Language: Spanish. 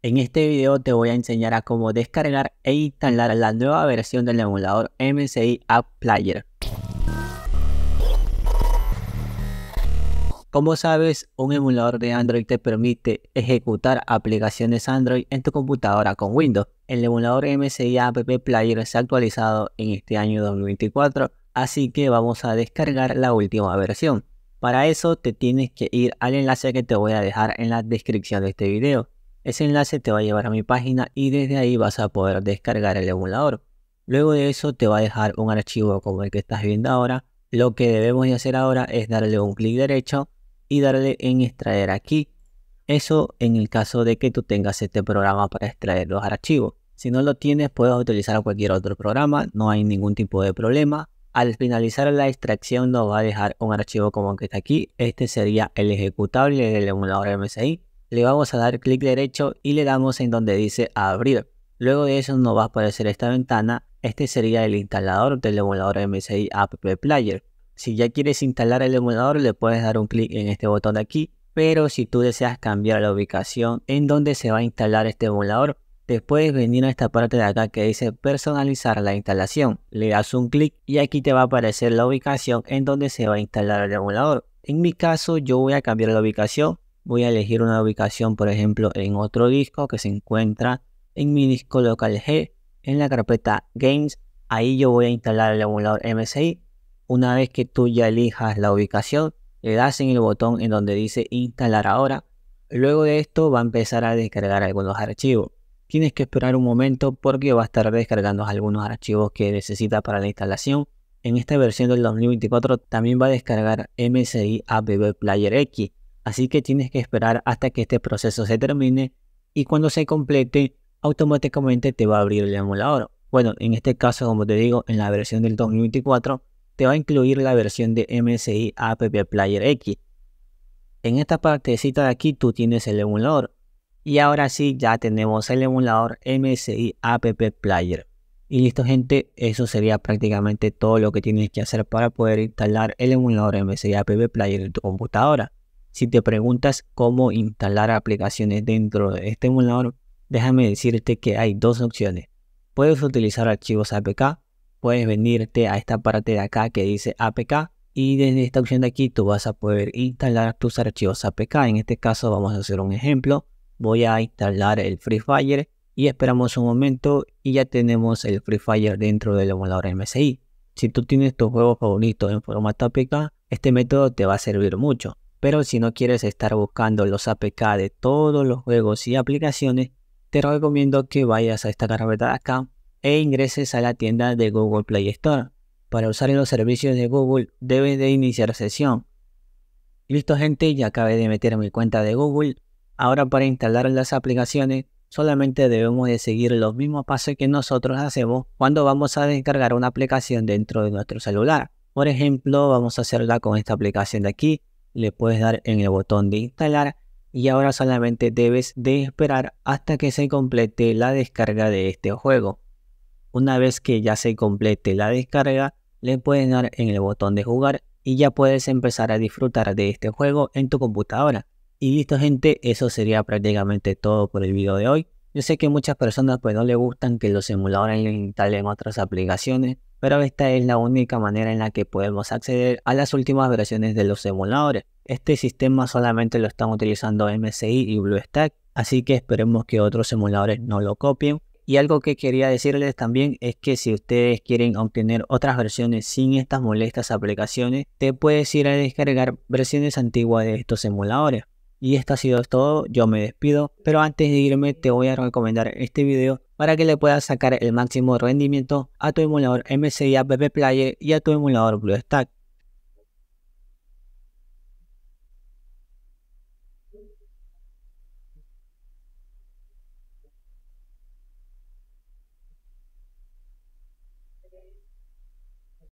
En este video te voy a enseñar a cómo descargar e instalar la nueva versión del emulador MSI App Player. Como sabes, un emulador de Android te permite ejecutar aplicaciones Android en tu computadora con Windows. El emulador MSI App Player se ha actualizado en este año 2024, así que vamos a descargar la última versión. Para eso te tienes que ir al enlace que te voy a dejar en la descripción de este video. Ese enlace te va a llevar a mi página y desde ahí vas a poder descargar el emulador. Luego de eso te va a dejar un archivo como el que estás viendo ahora. Lo que debemos de hacer ahora es darle un clic derecho y darle en extraer aquí. Eso en el caso de que tú tengas este programa para extraer los archivos. Si no lo tienes, puedes utilizar cualquier otro programa, no hay ningún tipo de problema. Al finalizar la extracción nos va a dejar un archivo como el que está aquí. Este sería el ejecutable del emulador MSI le vamos a dar clic derecho y le damos en donde dice abrir. Luego de eso nos va a aparecer esta ventana. Este sería el instalador del emulador MSI App Player. Si ya quieres instalar el emulador le puedes dar un clic en este botón de aquí. Pero si tú deseas cambiar la ubicación en donde se va a instalar este emulador, Después puedes venir a esta parte de acá que dice personalizar la instalación. Le das un clic y aquí te va a aparecer la ubicación en donde se va a instalar el emulador. En mi caso yo voy a cambiar la ubicación voy a elegir una ubicación, por ejemplo, en otro disco que se encuentra en mi disco local G, en la carpeta Games. Ahí yo voy a instalar el emulador MSI. Una vez que tú ya elijas la ubicación, le das en el botón en donde dice instalar ahora. Luego de esto va a empezar a descargar algunos archivos. Tienes que esperar un momento porque va a estar descargando algunos archivos que necesita para la instalación. En esta versión del 2024 también va a descargar MSI App Player X, Así que tienes que esperar hasta que este proceso se termine y cuando se complete automáticamente te va a abrir el emulador. Bueno, en este caso, como te digo, en la versión del 2024 te va a incluir la versión de MSI App Player X. En esta partecita de aquí tú tienes el emulador. Y ahora sí, ya tenemos el emulador MSI App Player. Y listo gente, eso sería prácticamente todo lo que tienes que hacer para poder instalar el emulador MSI App Player en tu computadora. Si te preguntas cómo instalar aplicaciones dentro de este emulador, déjame decirte que hay dos opciones. Puedes utilizar archivos APK, puedes venirte a esta parte de acá que dice APK y desde esta opción de aquí tú vas a poder instalar tus archivos APK. En este caso vamos a hacer un ejemplo. Voy a instalar el Free Fire y esperamos un momento y ya tenemos el Free Fire dentro del emulador MSI. Si tú tienes tus juegos favoritos en formato APK, este método te va a servir mucho. Pero si no quieres estar buscando los APK de todos los juegos y aplicaciones, te recomiendo que vayas a esta carpeta de acá e ingreses a la tienda de Google Play Store. Para usar los servicios de Google debes de iniciar sesión. Listo gente, ya acabé de meter mi cuenta de Google. Ahora para instalar las aplicaciones solamente debemos de seguir los mismos pasos que nosotros hacemos cuando vamos a descargar una aplicación dentro de nuestro celular. Por ejemplo, vamos a hacerla con esta aplicación de aquí, le puedes dar en el botón de instalar y ahora solamente debes de esperar hasta que se complete la descarga de este juego. Una vez que ya se complete la descarga, le puedes dar en el botón de jugar y ya puedes empezar a disfrutar de este juego en tu computadora. Y listo gente, eso sería prácticamente todo por el video de hoy. Yo sé que muchas personas pues no le gustan que los emuladores le instalen otras aplicaciones, pero esta es la única manera en la que podemos acceder a las últimas versiones de los emuladores. Este sistema solamente lo están utilizando MSI y BlueStack, así que esperemos que otros emuladores no lo copien. Y algo que quería decirles también es que si ustedes quieren obtener otras versiones sin estas molestas aplicaciones, te puedes ir a descargar versiones antiguas de estos emuladores. Y esto ha sido todo, yo me despido, pero antes de irme te voy a recomendar este video para que le puedas sacar el máximo rendimiento a tu emulador MSI App Player y a tu emulador BlueStack.